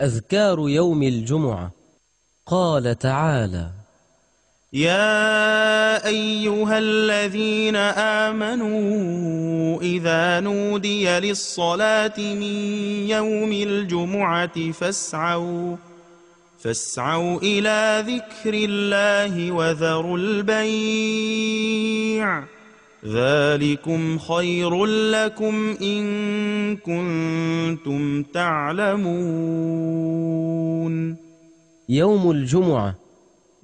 أذكار يوم الجمعة قال تعالى يا أيها الذين آمنوا إذا نودي للصلاة من يوم الجمعة فاسعوا فاسعوا إلى ذكر الله وذروا البيع ذلكم خير لكم إن كنتم تعلمون يوم الجمعة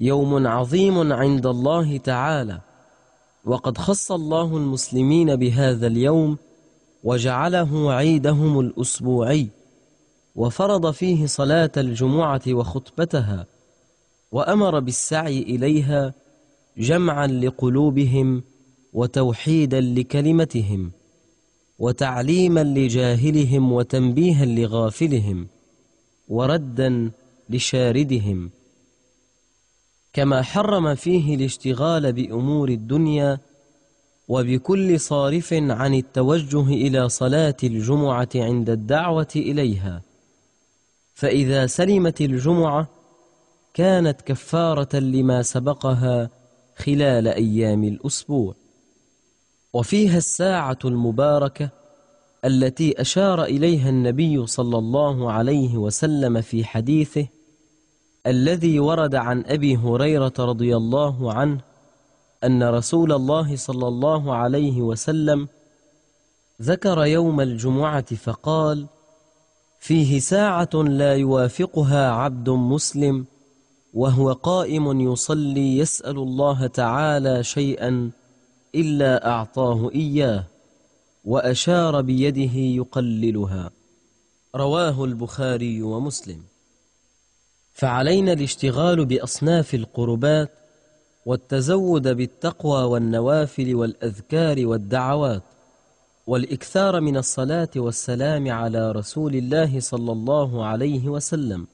يوم عظيم عند الله تعالى وقد خص الله المسلمين بهذا اليوم وجعله عيدهم الأسبوعي وفرض فيه صلاة الجمعة وخطبتها وأمر بالسعي إليها جمعا لقلوبهم وتوحيدا لكلمتهم وتعليما لجاهلهم وتنبيها لغافلهم وردا لشاردهم كما حرم فيه الاشتغال بأمور الدنيا وبكل صارف عن التوجه إلى صلاة الجمعة عند الدعوة إليها فإذا سلمت الجمعة كانت كفارة لما سبقها خلال أيام الأسبوع وفيها الساعة المباركة التي أشار إليها النبي صلى الله عليه وسلم في حديثه الذي ورد عن أبي هريرة رضي الله عنه أن رسول الله صلى الله عليه وسلم ذكر يوم الجمعة فقال فيه ساعة لا يوافقها عبد مسلم وهو قائم يصلي يسأل الله تعالى شيئا إلا أعطاه إياه وأشار بيده يقللها رواه البخاري ومسلم فعلينا الاشتغال بأصناف القربات والتزود بالتقوى والنوافل والأذكار والدعوات والإكثار من الصلاة والسلام على رسول الله صلى الله عليه وسلم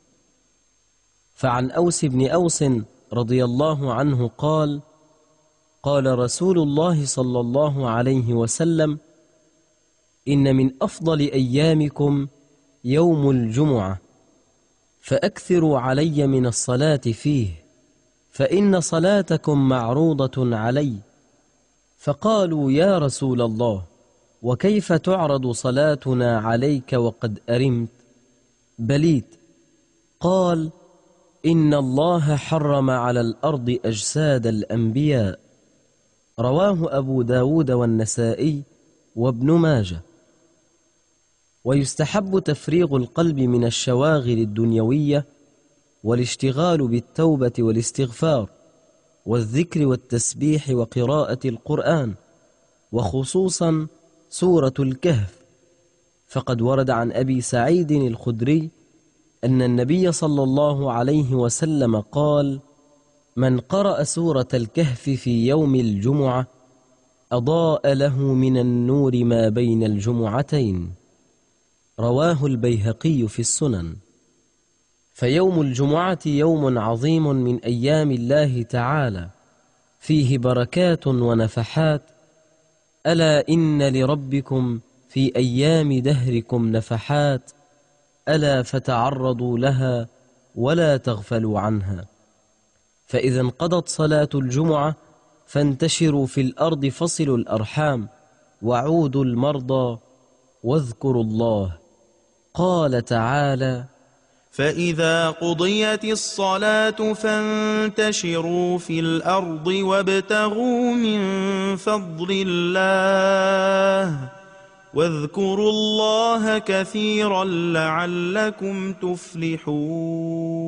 فعن أوس بن أوس رضي الله عنه قال قال رسول الله صلى الله عليه وسلم إن من أفضل أيامكم يوم الجمعة فأكثروا علي من الصلاة فيه فإن صلاتكم معروضة علي فقالوا يا رسول الله وكيف تعرض صلاتنا عليك وقد أرمت بليت قال إن الله حرم على الأرض أجساد الأنبياء رواه أبو داود والنسائي وابن ماجه ويستحب تفريغ القلب من الشواغل الدنيوية والاشتغال بالتوبة والاستغفار والذكر والتسبيح وقراءة القرآن وخصوصا سورة الكهف فقد ورد عن أبي سعيد الخدري أن النبي صلى الله عليه وسلم قال من قرأ سورة الكهف في يوم الجمعة أضاء له من النور ما بين الجمعتين رواه البيهقي في السنن فيوم الجمعة يوم عظيم من أيام الله تعالى فيه بركات ونفحات ألا إن لربكم في أيام دهركم نفحات ألا فتعرضوا لها ولا تغفلوا عنها فإذا انقضت صلاة الجمعة فانتشروا في الأرض فصلوا الأرحام وعودوا المرضى واذكروا الله قال تعالى فإذا قضيت الصلاة فانتشروا في الأرض وابتغوا من فضل الله واذكروا الله كثيرا لعلكم تفلحون